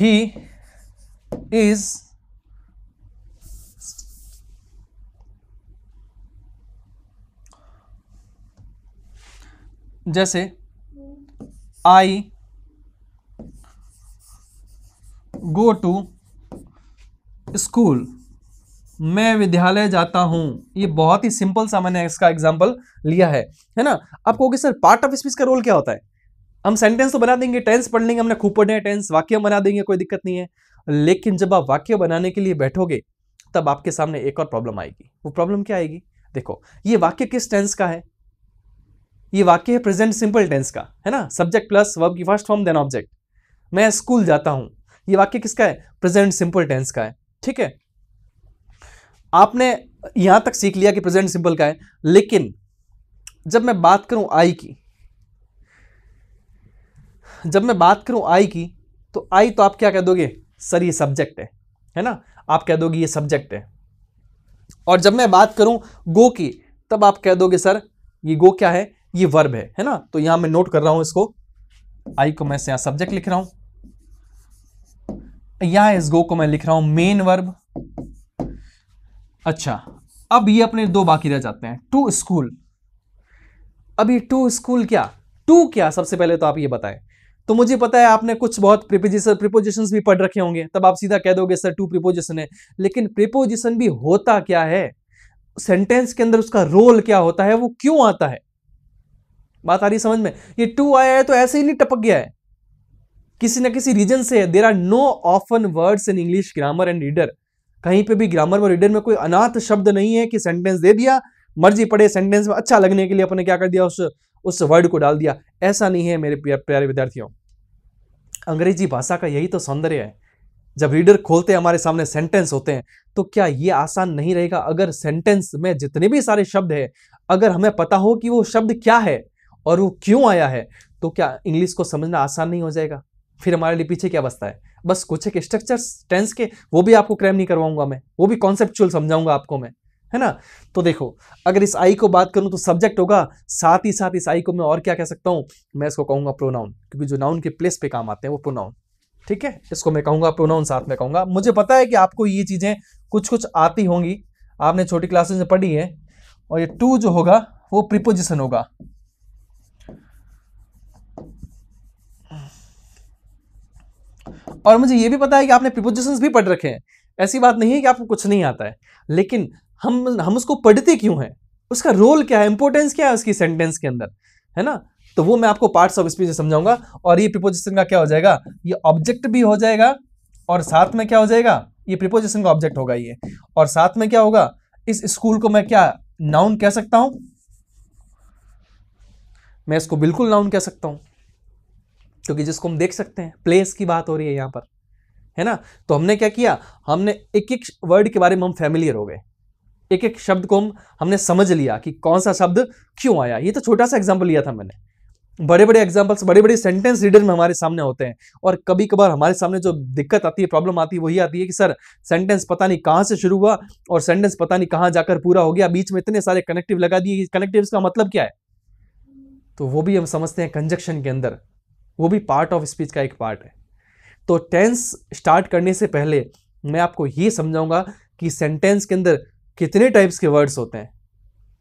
ही इज जैसे आई गो टू स्कूल मैं विद्यालय जाता हूं ये बहुत ही सिंपल सा मैंने इसका एग्जाम्पल लिया है है ना आप कहोगे सर पार्ट ऑफ स्पीच का रोल क्या होता है हम सेंटेंस तो बना देंगे टेंस पढ़ लेंगे हमने खूब पढ़े हैं टेंस वाक्य बना देंगे कोई दिक्कत नहीं है लेकिन जब आप वाक्य बनाने के लिए बैठोगे तब आपके सामने एक और प्रॉब्लम आएगी वो प्रॉब्लम क्या आएगी देखो ये वाक्य किस टेंस का है ये वाक्य है प्रेजेंट सिंपल टेंस का है ना सब्जेक्ट प्लस वर्ब की फर्स्ट फॉर्म देन ऑब्जेक्ट मैं स्कूल जाता हूँ ये वाक्य किसका है प्रेजेंट सिंपल टेंस का है ठीक है आपने यहां तक सीख लिया कि प्रेजेंट सिंपल का है लेकिन जब मैं बात करूं आई की जब मैं बात करूं आई की तो आई तो आप क्या कह दोगे सर ये सब्जेक्ट है है ना आप कह दोगे ये सब्जेक्ट है और जब मैं बात करूं गो की तब आप कह दोगे सर ये गो क्या है ये वर्ब है है ना तो यहां मैं नोट कर रहा हूं इसको आई को मैं यहां सब्जेक्ट लिख रहा हूं यहां इस गो को मैं लिख रहा हूं मेन वर्ब अच्छा अब ये अपने दो बाकी रह जाते हैं टू स्कूल अभी टू स्कूल क्या टू क्या सबसे पहले तो आप ये बताएं तो मुझे पता है आपने कुछ बहुत प्रिपोजिशन प्रिपोजिशन भी पढ़ रखे होंगे तब आप सीधा कह दोगे सर टू प्रिपोजिशन है लेकिन प्रिपोजिशन भी होता क्या है सेंटेंस के अंदर उसका रोल क्या होता है वो क्यों आता है बात आ रही समझ में ये टू आया है तो ऐसे ही नहीं टपक गया है किसी ना किसी रीजन से है there are no often words in English grammar and reader कहीं पे भी ग्रामर में रिडन में कोई अनाथ शब्द नहीं है कि सेंटेंस दे दिया मर्जी पड़े सेंटेंस में अच्छा लगने के लिए अपने क्या कर दिया उस उस वर्ड को डाल दिया ऐसा नहीं है मेरे प्यारे विद्यार्थियों अंग्रेजी भाषा का यही तो सौंदर्य है जब रीडर खोलते हैं हमारे सामने सेंटेंस होते हैं तो क्या ये आसान नहीं रहेगा अगर सेंटेंस में जितने भी सारे शब्द हैं अगर हमें पता हो कि वो शब्द क्या है और वो क्यों आया है तो क्या इंग्लिश को समझना आसान नहीं हो जाएगा फिर हमारे लिए पीछे क्या बसता है बस कुछ एक स्ट्रक्चर्स टेंस के वो भी आपको क्रैम नहीं करवाऊंगा मैं वो भी कॉन्सेप्चुअल समझाऊंगा आपको मैं है ना तो देखो अगर इस आई को बात करूं तो सब्जेक्ट होगा साथ ही साथ इस आई को मैं और क्या कह सकता हूं मैं इसको कहूंगा प्रोनाउन क्योंकि जो नाउन के प्लेस पे काम आते हैं वो प्रोनाउन ठीक है इसको मैं कहूंगा प्रोनाउन साथ में कहूंगा मुझे पता है कि आपको ये चीज़ें कुछ कुछ आती होंगी आपने छोटी क्लासेज में पढ़ी है और ये टू जो होगा वो प्रिपोजिशन होगा और मुझे ये भी पता है कि आपने प्रिपोजिशन भी पढ़ रखे हैं ऐसी बात नहीं है कि आपको कुछ नहीं आता है लेकिन हम हम उसको पढ़ते क्यों हैं उसका रोल क्या है इंपॉर्टेंस क्या है उसकी सेंटेंस के अंदर है ना तो वो मैं आपको पार्ट्स ऑफ स्पीच समझाऊंगा और ये प्रिपोजिशन का क्या हो जाएगा ये ऑब्जेक्ट भी हो जाएगा और साथ में क्या हो जाएगा ये प्रिपोजिशन का ऑब्जेक्ट होगा ये और साथ में क्या होगा इस स्कूल को मैं क्या नाउन कह सकता हूं मैं इसको बिल्कुल नाउन कह सकता हूं क्योंकि जिसको हम देख सकते हैं प्लेस की बात हो रही है यहाँ पर है ना तो हमने क्या किया हमने एक एक वर्ड के बारे में हम फैमिलियर हो गए एक एक शब्द को हम हमने समझ लिया कि कौन सा शब्द क्यों आया ये तो छोटा सा एग्जाम्पल लिया था मैंने बड़े बड़े एग्जाम्पल्स बड़े बड़े सेंटेंस रीडर में हमारे सामने होते हैं और कभी कभार हमारे सामने जो दिक्कत आती है प्रॉब्लम आती है वही आती है कि सर सेंटेंस पता नहीं कहाँ से शुरू हुआ और सेंटेंस पता नहीं कहाँ जाकर पूरा हो गया बीच में इतने सारे कनेक्टिव लगा दिए कनेक्टिव का मतलब क्या है तो वो भी हम समझते हैं कंजक्शन के अंदर वो भी पार्ट ऑफ स्पीच का एक पार्ट है तो टेंस स्टार्ट करने से पहले मैं आपको ये समझाऊंगा कि सेंटेंस के अंदर कितने टाइप्स के वर्ड्स होते हैं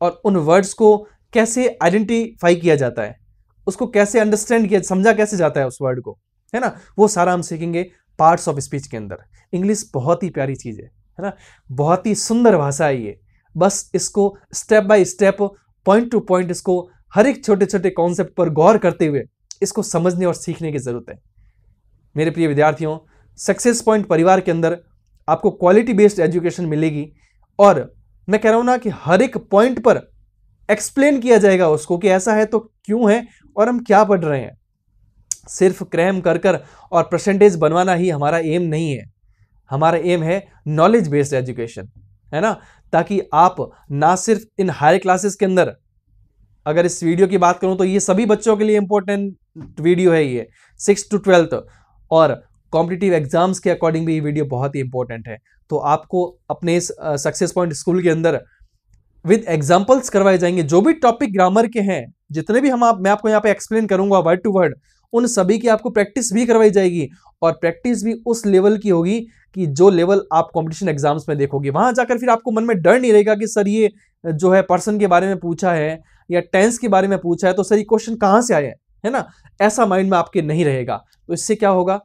और उन वर्ड्स को कैसे आइडेंटिफाई किया जाता है उसको कैसे अंडरस्टैंड किया समझा कैसे जाता है उस वर्ड को है ना वो सारा हम सीखेंगे पार्ट्स ऑफ स्पीच के अंदर इंग्लिश बहुत ही प्यारी चीज़ है है ना बहुत ही सुंदर भाषा है ये बस इसको step by step point to point इसको हर एक छोटे छोटे कॉन्सेप्ट पर गौर करते हुए इसको समझने और सीखने की ज़रूरत है मेरे प्रिय विद्यार्थियों सक्सेस पॉइंट परिवार के अंदर आपको क्वालिटी बेस्ड एजुकेशन मिलेगी और मैं कह रहा हूं ना कि हर एक पॉइंट पर एक्सप्लेन किया जाएगा उसको कि ऐसा है तो क्यों है और हम क्या पढ़ रहे हैं सिर्फ क्रैम कर कर और परसेंटेज बनवाना ही हमारा एम नहीं है हमारा एम है नॉलेज बेस्ड एजुकेशन है ना ताकि आप ना सिर्फ इन हायर क्लासेस के अंदर अगर इस वीडियो की बात करूं तो ये सभी बच्चों के लिए इंपॉर्टेंट वीडियो है ये सिक्स टू ट्वेल्थ और कॉम्पिटिटिव एग्जाम्स के अकॉर्डिंग भी ये वीडियो बहुत ही इंपॉर्टेंट है तो आपको अपने इस सक्सेस पॉइंट स्कूल के अंदर विद एग्जाम्पल्स करवाए जाएंगे जो भी टॉपिक ग्रामर के हैं जितने भी हम आप मैं आपको यहाँ पे एक्सप्लेन करूंगा वर्ड टू वर्ड उन सभी की आपको प्रैक्टिस भी करवाई जाएगी और प्रैक्टिस भी उस लेवल की होगी कि जो लेवल आप कंपटीशन एग्जाम्स में देखोगे वहां जाकर फिर आपको मन में डर नहीं रहेगा कि सर ये जो है पर्सन के बारे में पूछा है या टेंस के बारे में पूछा है तो सर ये क्वेश्चन कहाँ से आए हैं है ना ऐसा माइंड में आपके नहीं रहेगा तो इससे क्या होगा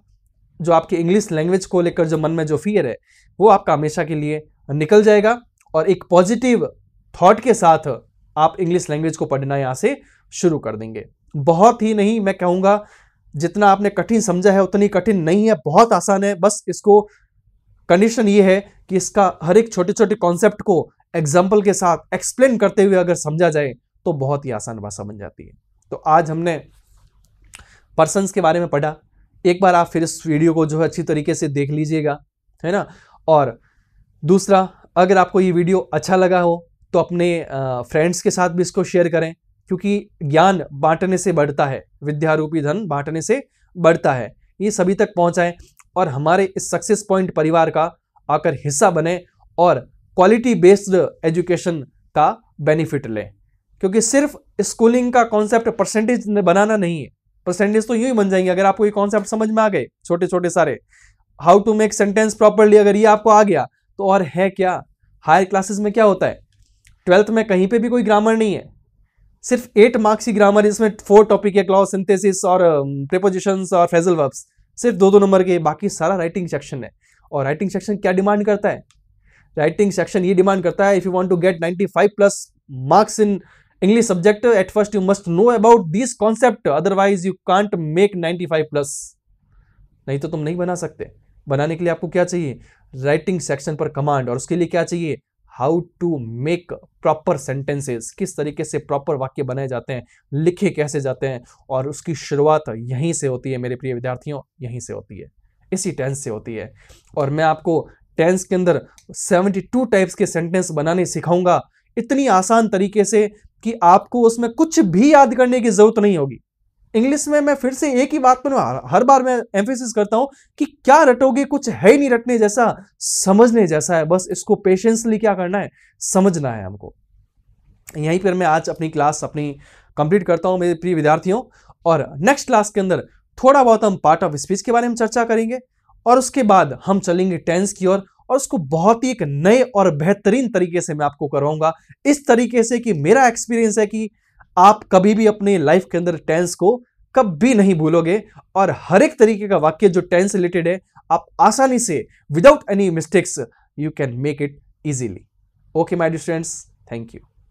जो आपके इंग्लिश लैंग्वेज को लेकर जो मन में जो फियर है वो आपका हमेशा के लिए निकल जाएगा और एक पॉजिटिव थॉट के साथ आप इंग्लिश लैंग्वेज को पढ़ना यहाँ से शुरू कर देंगे बहुत ही नहीं मैं कहूँगा जितना आपने कठिन समझा है उतनी कठिन नहीं है बहुत आसान है बस इसको कंडीशन ये है कि इसका हर एक छोटे छोटे कॉन्सेप्ट को एग्जाम्पल के साथ एक्सप्लेन करते हुए अगर समझा जाए तो बहुत ही आसान भाषा बन जाती है तो आज हमने पर्सनस के बारे में पढ़ा एक बार आप फिर इस वीडियो को जो है अच्छी तरीके से देख लीजिएगा है ना और दूसरा अगर आपको ये वीडियो अच्छा लगा हो तो अपने फ्रेंड्स के साथ भी इसको शेयर करें क्योंकि ज्ञान बांटने से बढ़ता है विद्यारूपी धन बांटने से बढ़ता है ये सभी तक पहुँचाएँ और हमारे इस सक्सेस पॉइंट परिवार का आकर हिस्सा बने और क्वालिटी बेस्ड एजुकेशन का बेनिफिट लें क्योंकि सिर्फ स्कूलिंग का कॉन्सेप्ट परसेंटेज बनाना नहीं है परसेंटेज तो यूं ही बन जाएंगे अगर आपको ये कॉन्सेप्ट समझ में आ गए छोटे छोटे सारे how to make sentence properly अगर ये आपको आ गया तो और है क्या हायर क्लासेस में क्या होता है ट्वेल्थ में कहीं पे भी कोई ग्रामर नहीं है सिर्फ एट मार्क्स ही ग्रामर इसमें फोर टॉपिक है क्लॉज सिंथेसिस और प्रिपोजिशंस um, और फेजल वर्ब्स सिर्फ दो दो नंबर के बाकी सारा राइटिंग सेक्शन है और राइटिंग सेक्शन क्या डिमांड करता है राइटिंग सेक्शन ये डिमांड करता है if you want to get 95 plus marks in English subject at first you must know about this concept otherwise you you make make five plus नहीं तो तुम नहीं बना सकते बनाने के लिए आपको क्या चाहिए राइटिंग सेक्शन पर कमांड और उसके लिए क्या चाहिए how to make proper sentences किस तरीके से प्रॉपर वाक्य बनाए जाते हैं लिखे कैसे जाते हैं और उसकी शुरुआत यहीं से होती है मेरे प्रिय विद्यार्थियों यहीं से होती है इसी टेंस से होती है और मैं आपको टेंस के अंदर सेवेंटी टू टाइप्स के सेंटेंस बनाने सिखाऊंगा इतनी आसान तरीके से कि आपको उसमें कुछ भी याद करने की जरूरत नहीं होगी इंग्लिश में मैं फिर से एक ही बात पर हर बार मैं एम्फेसिस करता हूं कि क्या रटोगे कुछ है ही नहीं रटने जैसा समझने जैसा है बस इसको पेशेंसली क्या करना है समझना है हमको यहीं पर मैं आज अपनी क्लास अपनी कंप्लीट करता हूं मेरे प्रिय विद्यार्थियों और नेक्स्ट क्लास के अंदर थोड़ा बहुत हम पार्ट ऑफ स्पीच के बारे में चर्चा करेंगे और उसके बाद हम चलेंगे टेंस की ओर और उसको बहुत ही एक नए और बेहतरीन तरीके से मैं आपको करवाऊंगा इस तरीके से कि मेरा एक्सपीरियंस है कि आप कभी भी अपने लाइफ के अंदर टेंस को कभी नहीं भूलोगे और हर एक तरीके का वाक्य जो टेंस रिलेटेड है आप आसानी से without any mistakes you can make it easily okay my dear friends thank you